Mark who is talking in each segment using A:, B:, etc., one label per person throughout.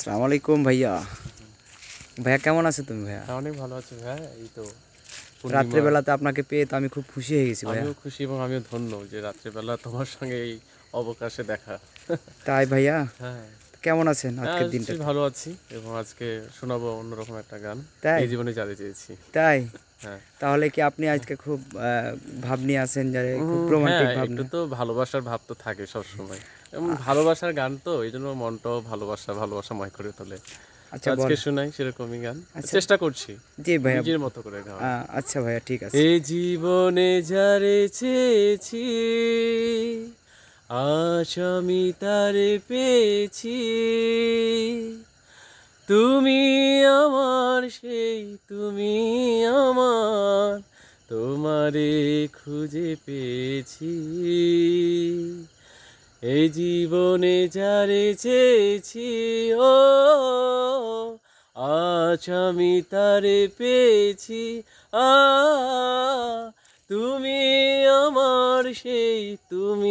A: আসসালামু আলাইকুম ভাইয়া ভাইয়া কেমন আছো তুমি ভাইয়া হ্যাঁ, অনেক ভালো আছি ভাইয়া এই তো রাত্রেবেলাতে আপনাকে পেয়ে তো আমি খুব খুশি হয়ে গেছি ভাইয়া খুশি এবং আমিও ধন্য যে রাত্রেবেলা তোমার সঙ্গে এই অবকাশে দেখা তাই ভাইয়া হ্যাঁ কেমন আছেন আজকের হ্যাঁ, দিনটা ভালো আছি এবং আজকে শোনাবো অন্যরকম একটা গান তাই জীবনে জানতে চেয়েছি তাই হ্যাঁ। তাহলে কি আপনি আজকে খুব ভাব নিয়ে আছেন যারা খুব রোমান্টিক হ্যাঁ, ভাব একটু তো ভালোবাসার ভাব তো থাকে সবসময় এবং আচ্ছা। ভালোবাসার গান তো এই জন্য মনটাও ভালোবাসা ভালোবাসা ময় করে তোলে আচ্ছা আজকে শুনাই সেরকমই গান আচ্ছা। চেষ্টা করছি জি ভাই নিজের মতো করে গাওয়া
B: আচ্ছা ভাইয়া ঠিক আছে এই জীবনে যারে চেয়েছি আসামি তারে পেয়েছি তুমি সেই তুমি আমার তোমারে খুঁজে পেয়েছি এই জীবনে যারে চেয়েছি ও আজ আমি তারে পেয়েছি আ তুমি আমার সেই তুমি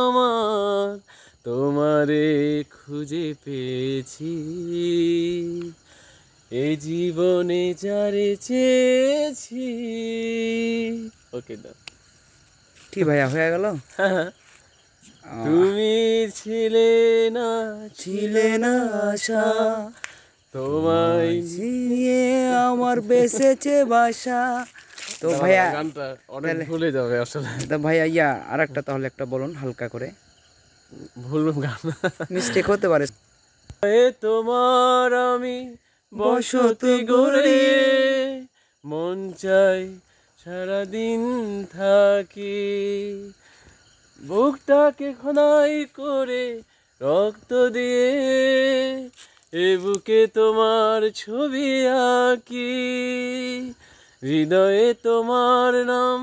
B: আমার তোমারে খুঁজে পেয়েছি এই জীবনে যারে চেয়েছি ওকে দা কি ভাইয়া হয়ে গেল তুমি ছিলে না ছিলে না আশা তোমায় নিয়ে আমার বেসেছে বাসা তো ভাইয়া গানটা অনেক
A: ভুলে যাবে আসলে তো ভাইয়া ইয়া আর একটা তাহলে একটা বলুন হালকা করে ভুল গান মিস্টেক হতে পারে
B: তোমার আমি বসত গড়ে মন চাই সারাদিন থাকি বুকটাকে খনাই করে রক্ত দিয়ে এ বুকে তোমার ছবি আঁকি হৃদয়ে তোমার নাম